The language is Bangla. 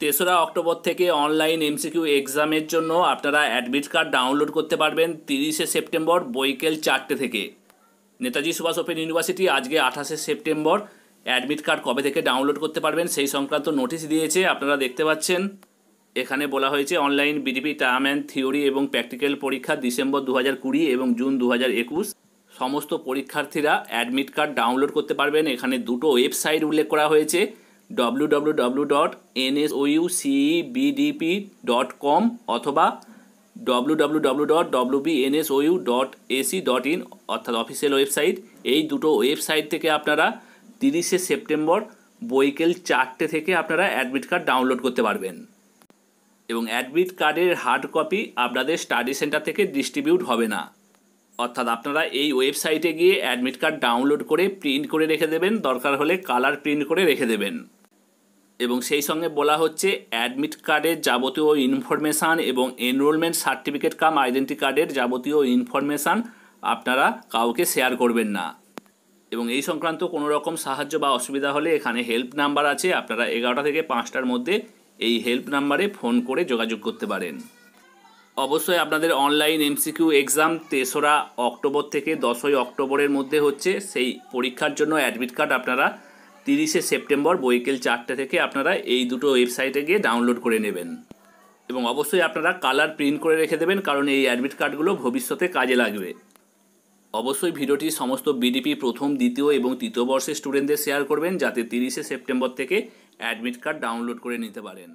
তেসরা অক্টোবর থেকে অনলাইন এমসিকিউ এক্সামের জন্য আপনারা অ্যাডমিট কার্ড ডাউনলোড করতে পারবেন তিরিশে সেপ্টেম্বর বৈকেল চারটে থেকে নেতাজি সুভাষ ওপেন ইউনিভার্সিটি আজকে আঠাশে সেপ্টেম্বর অ্যাডমিট কার্ড কবে থেকে ডাউনলোড করতে পারবেন সেই সংক্রান্ত নোটিশ দিয়েছে আপনারা দেখতে পাচ্ছেন এখানে বলা হয়েছে online BDP term and theory এবং প্র্যাকটিক্যাল পরীক্ষা ডিসেম্বর দু হাজার কুড়ি এবং জুন দু হাজার একুশ সমস্ত পরীক্ষার্থীরা অ্যাডমিট কার্ড ডাউনলোড করতে পারবেন এখানে দুটো ওয়েবসাইট উল্লেখ করা হয়েছে www.nsoucbdp.com অথবা www.wbnsou.ac.in অর্থাৎ অফিসিয়াল ওয়েবসাইট এই দুটো ওয়েবসাইট থেকে আপনারা তিরিশে সেপ্টেম্বর বৈকেল চারটে থেকে আপনারা অ্যাডমিট কার্ড ডাউনলোড করতে পারবেন এবং অ্যাডমিট কার্ডের হার্ড কপি আপনাদের স্টাডি সেন্টার থেকে ডিস্ট্রিবিউট হবে না অর্থাৎ আপনারা এই ওয়েবসাইটে গিয়ে অ্যাডমিট কার্ড ডাউনলোড করে প্রিন্ট করে রেখে দেবেন দরকার হলে কালার প্রিন্ট করে রেখে দেবেন এবং সেই সঙ্গে বলা হচ্ছে অ্যাডমিট কার্ডের যাবতীয় ইনফরমেশান এবং এনরোলমেন্ট সার্টিফিকেট কাম আইডেন্টি কার্ডের যাবতীয় ইনফরমেশান আপনারা কাউকে শেয়ার করবেন না এবং এই সংক্রান্ত কোনো রকম সাহায্য বা অসুবিধা হলে এখানে হেল্প নাম্বার আছে আপনারা এগারোটা থেকে পাঁচটার মধ্যে এই হেল্প নাম্বারে ফোন করে যোগাযোগ করতে পারেন অবশ্যই আপনাদের অনলাইন এমসিকিউ এক্সাম তেসরা অক্টোবর থেকে দশই অক্টোবরের মধ্যে হচ্ছে সেই পরীক্ষার জন্য অ্যাডমিট কার্ড আপনারা তিরিশে সেপ্টেম্বর বৈকেল চারটে থেকে আপনারা এই দুটো ওয়েবসাইটে গিয়ে ডাউনলোড করে নেবেন এবং অবশ্যই আপনারা কালার প্রিন্ট করে রেখে দেবেন কারণ এই অ্যাডমিট কার্ডগুলো ভবিষ্যতে কাজে লাগবে অবশ্যই ভিডিওটি সমস্ত বিডিপি প্রথম দ্বিতীয় এবং তৃতীয় বর্ষের স্টুডেন্টদের শেয়ার করবেন যাতে তিরিশে সেপ্টেম্বর থেকে অ্যাডমিট কার্ড ডাউনলোড করে নিতে পারেন